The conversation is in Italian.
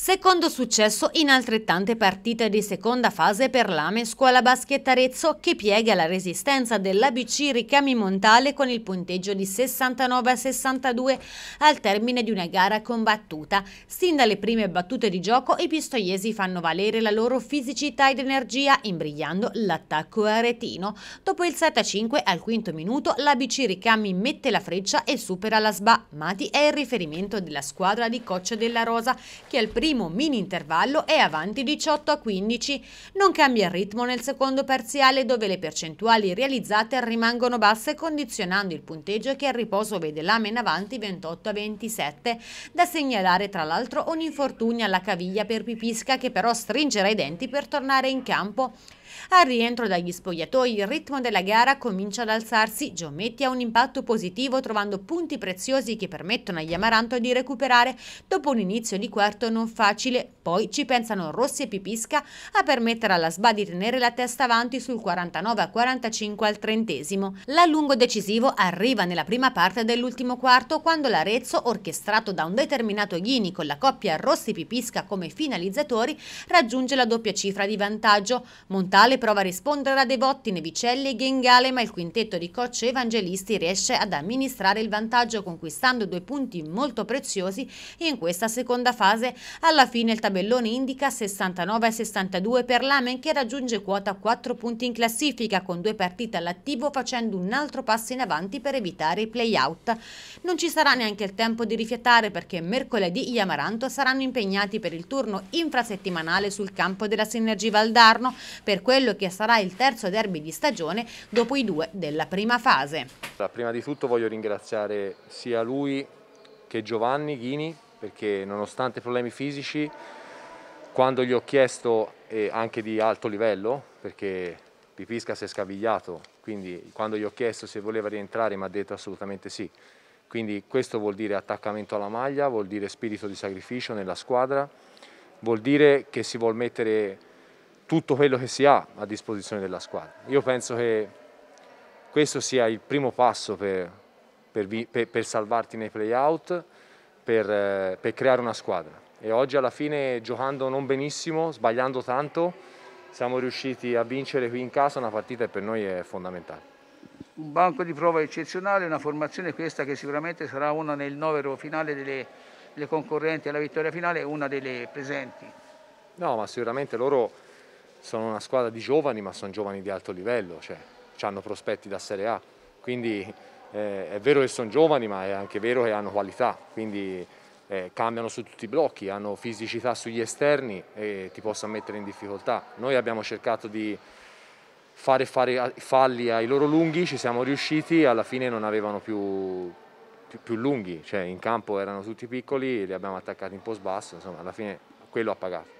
Secondo successo in altrettante partite di seconda fase per l'Ame Scuola Basket Arezzo che piega la resistenza dell'ABC Ricami Montale con il punteggio di 69 a 62 al termine di una gara combattuta. Sin dalle prime battute di gioco i pistoiesi fanno valere la loro fisicità ed energia imbrigliando l'attacco aretino. Dopo il 7-5 al quinto minuto l'ABC Ricami mette la freccia e supera la SBA. Mati è il riferimento della squadra di Coccia della Rosa che al primo primo mini intervallo è avanti 18 a 15. Non cambia il ritmo nel secondo parziale dove le percentuali realizzate rimangono basse condizionando il punteggio che al riposo vede l'ame in avanti 28 a 27. Da segnalare tra l'altro un infortunio alla caviglia per Pipisca che però stringerà i denti per tornare in campo. Al rientro dagli spogliatoi il ritmo della gara comincia ad alzarsi, Giometti ha un impatto positivo trovando punti preziosi che permettono agli Amaranto di recuperare dopo un inizio di quarto non facile, poi ci pensano Rossi e Pipisca a permettere alla SBA di tenere la testa avanti sul 49 45 al trentesimo. L'allungo decisivo arriva nella prima parte dell'ultimo quarto quando l'Arezzo, orchestrato da un determinato Ghini con la coppia Rossi-Pipisca come finalizzatori, raggiunge la doppia cifra di vantaggio. Montano Natale prova a rispondere a Devotti, Nevicelli e Gengale, ma il quintetto di coach Evangelisti riesce ad amministrare il vantaggio conquistando due punti molto preziosi in questa seconda fase. Alla fine il tabellone indica 69 62 per l'Amen che raggiunge quota 4 punti in classifica con due partite all'attivo facendo un altro passo in avanti per evitare i play-out. Non ci sarà neanche il tempo di rifiatare perché mercoledì gli Amaranto saranno impegnati per il turno infrasettimanale sul campo della Sinergia Valdarno per quello che sarà il terzo derby di stagione dopo i due della prima fase. Prima di tutto voglio ringraziare sia lui che Giovanni Ghini perché nonostante problemi fisici quando gli ho chiesto eh, anche di alto livello perché Pipisca si è scavigliato quindi quando gli ho chiesto se voleva rientrare mi ha detto assolutamente sì quindi questo vuol dire attaccamento alla maglia vuol dire spirito di sacrificio nella squadra vuol dire che si vuole mettere tutto quello che si ha a disposizione della squadra. Io penso che questo sia il primo passo per, per, per, per salvarti nei playout, per, eh, per creare una squadra. E oggi alla fine giocando non benissimo, sbagliando tanto, siamo riusciti a vincere qui in casa una partita che per noi è fondamentale un banco di prova eccezionale, una formazione questa che sicuramente sarà una nel novero finale delle, delle concorrenti alla vittoria finale, una delle presenti. No, ma sicuramente loro sono una squadra di giovani ma sono giovani di alto livello, cioè hanno prospetti da Serie A, quindi eh, è vero che sono giovani ma è anche vero che hanno qualità, quindi eh, cambiano su tutti i blocchi, hanno fisicità sugli esterni e ti possono mettere in difficoltà. Noi abbiamo cercato di fare, fare falli ai loro lunghi, ci siamo riusciti, alla fine non avevano più, più, più lunghi, cioè in campo erano tutti piccoli, li abbiamo attaccati in post basso, insomma alla fine quello ha pagato.